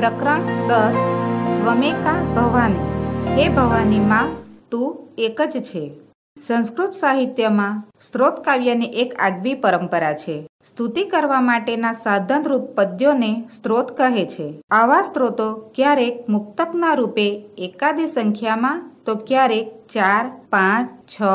પ્રકરણ દસ ત્વમેકા ભવાની હે ભવાની માં તું એક જ છે સંસ્કૃત સાહિત્યમાં સ્ત્રોત કાવ્યની એક આગવી પરંપરા છે સ્તુતિ કરવા માટેના સાધનરૂપ પદ્યોને સ્ત્રોત કહે છે આવા સ્ત્રોતો ક્યારેક મુક્તકના રૂપે એકાદી સંખ્યામાં તો ક્યારેક ચાર પાંચ છ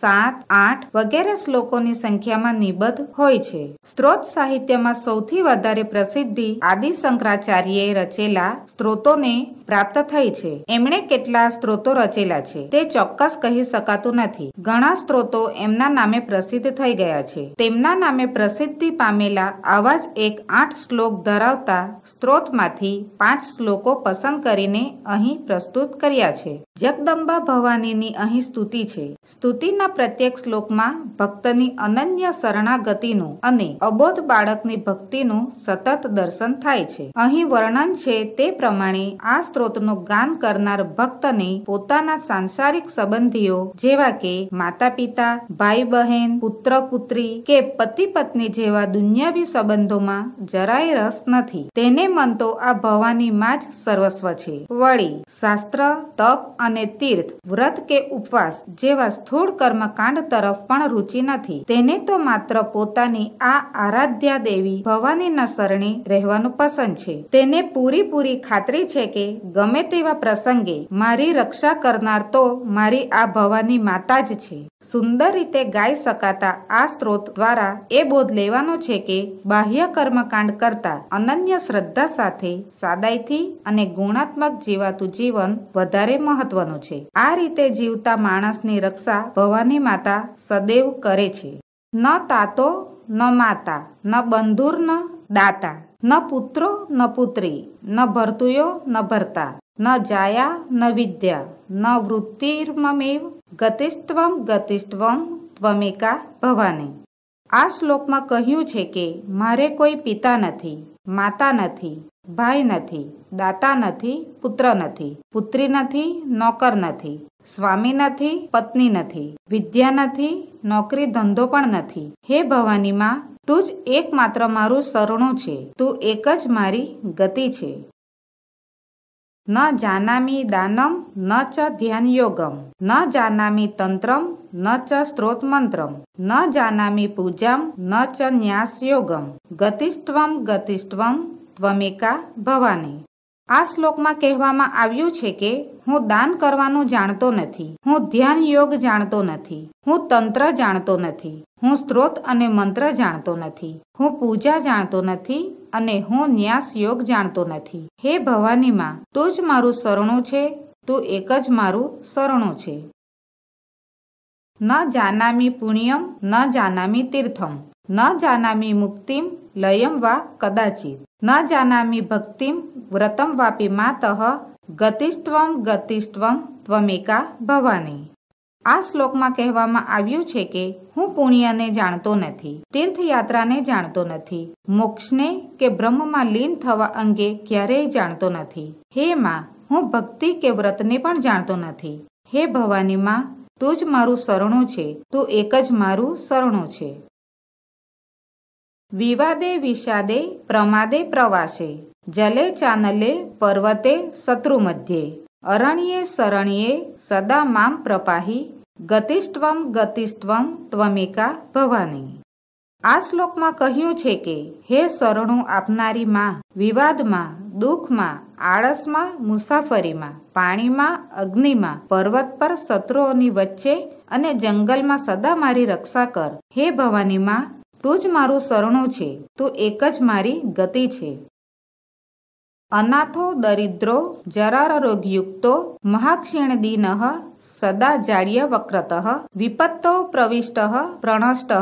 સાત આઠ વગેરે શ્લોકોની સંખ્યામાં નિબદ્ધ હોય છે સ્ત્રોત સાહિત્યમાં સૌથી વધારે પ્રસિદ્ધિ આદિ શંકરાચાર્યએ રચેલા સ્ત્રોતોને પ્રાપ્ત થઈ છે એમણે કેટલા સ્ત્રોતો રચેલા છે તે ચોક્કસ કહી શકાતું નથી ઘણા સ્ત્રોતો એમના નામે પ્રસિદ્ધ થઈ ગયા છે તેમના નામે પ્રસિદ્ધિ પામેલા આવા જ એક આઠ શ્લોક ધરાવતા સ્ત્રોતમાંથી પાંચ શ્લોકો પસંદ કરીને અહીં પ્રસ્તુત કર્યા છે જગદ જગદંબા ભવાનીની અહીં સ્તુતિ છે સ્તુતિના પ્રત્યેક શ્લોકમાં ભક્તની અનન્ય શરણાગતિનું અને અબોધ બાળકની ભક્તિનું સતત દર્શન થાય છે અહીં વર્ણન છે તે પ્રમાણે આ સ્ત્રોતનું ગાન કરનાર ભક્તને પોતાના સાંસારિક સંબંધીઓ જેવા કે માતા પિતા ભાઈ બહેન પુત્ર પુત્રી કે પતિ પત્ની જેવા દુન્યાવી સંબંધોમાં જરાય રસ નથી તેને મન તો આ ભવાની માં જ સર્વસ્વ છે વળી શાસ્ત્ર તપ અને તીર્થ વ્રત કે ઉપવાસ જેવા સ્થૂળ કર્મકાંડ તરફ પણ રુચિ નથી તેને તો માત્ર પોતાની આ આરાધ્યા દેવી ભવાનીના શરણે રહેવાનું પસંદ છે તેને પૂરીપૂરી ખાતરી છે કે ગમે તેવા પ્રસંગે મારી રક્ષા કરનાર તો મારી આ ભવાની માતા જ છે સુંદર રીતે ગાઈ શકાતા આ સ્ત્રોત દ્વારા એ બોધ લેવાનો છે કે બાહ્ય કર્મકાંડ કરતા અનન્ય શ્રદ્ધા સાથે સાદાઈથી અને ગુણાત્મક જીવાતું જીવન વધારે મહત્વનું છે આ રીતે જીવતા માણસની રક્ષા ભવાની માતા સદૈવ કરે છે ન તાતો ન માતા ન બંધુર ન દાતા ન પુત્રો ન પુત્રી ન ભરતુયો ન ભરતા ન જાયા ન વિદ્યા ન વૃત્તિર્મમેવ ગતિષ્ઠવમ ગતિષ્ઠવમ ત્વમિકા ભવાની આ શ્લોકમાં કહ્યું છે કે મારે કોઈ પિતા નથી માતા નથી ભાઈ નથી દાતા નથી પુત્ર નથી પુત્રી નથી નોકર નથી સ્વામી નથી પત્ની નથી વિદ્યા નથી નોકરી ધંધો પણ નથી હે ભવાનીમાં તું જ એકમાત્ર મારું સરણું છે તું એક જ મારી ગતિ છે ન જાનામી દાનમ ન ચ યોગમ ન જાનામી તંત્રમ ન ચ મંત્રમ ન જાનામી પૂજામ ન ચ ન્યાસ યોગમ ગતિષ્ઠવમ ગતિષ્ઠવમ ત્વમેકા ભવાની આ શ્લોકમાં કહેવામાં આવ્યું છે કે હું દાન કરવાનું જાણતો નથી હું ધ્યાન યોગ જાણતો નથી હું તંત્ર જાણતો નથી હું સ્ત્રોત અને મંત્ર જાણતો નથી હું પૂજા જાણતો નથી અને હું ન્યાસ યોગ જાણતો નથી હે ભવાનીમાં માં તો જ મારું શરણું છે તો એક જ મારું શરણું છે ન જાનામી પુણ્યમ ન જાનામી તીર્થમ ન જાનામી મુક્તિમ લયમ વા કદાચિત ન જાનામી ભક્તિમ વ્રતમ વાપી માતઃ ગતિસ્ત્વમ ગતિસ્ત્વમ ત્વમેકા ભવાની આ શ્લોકમાં કહેવામાં આવ્યું છે કે હું પુણ્યને જાણતો નથી તીર્થયાત્રાને જાણતો નથી મોક્ષને કે બ્રહ્મમાં લીન થવા અંગે ક્યારેય જાણતો નથી હે માં હું ભક્તિ કે વ્રતને પણ જાણતો નથી હે ભવાની માં તું જ મારું શરણું છે તું એક જ મારું શરણું છે વિવાદે વિષાદે પ્રમાદે પ્રવાસે જલે ચાનલે પર્વતે શત્રુ મધ્યે અરણ્યે શરણ્યે સદા મામ પ્રપાહી ગતિષ્ઠવમ ગતિષ્ઠવમ ત્વમિકા ભવાની આ શ્લોકમાં કહ્યું છે કે હે શરણું આપનારી માં વિવાદમાં દુઃખમાં આળસમાં મુસાફરીમાં પાણીમાં અગ્નિમાં પર્વત પર શત્રુઓની વચ્ચે અને જંગલમાં સદા મારી રક્ષા કર હે ભવાની માં તું જ મારું શરણું છે તું એક જ મારી ગતિ છે અનાથો દરિદ્રો જરારોગયુક્તો મહાક્ષીણદીનઃ સદા જાડ્ય વક્રત વિપત્તો પ્રવિષ્ટ પ્રણષ્ટ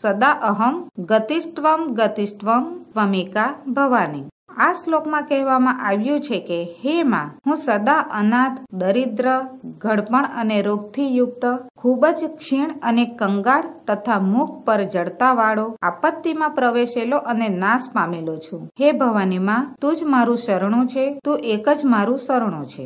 સદા અહમ ગતિષ્ઠ્વમ ગતિષ્ઠ્વમ ત્વમેકા ભવાની આ શ્લોકમાં કહેવામાં આવ્યું છે કે હે માં હું સદા અનાથ દરિદ્ર ઘડપણ અને રોગથી યુક્ત ખૂબ જ ક્ષીણ અને કંગાળ તથા મુખ પર જડતાવાળો આપત્તિમાં પ્રવેશેલો અને નાશ પામેલો છું હે ભવાની માં તું જ મારું શરણું છે તું એક જ મારું શરણું છે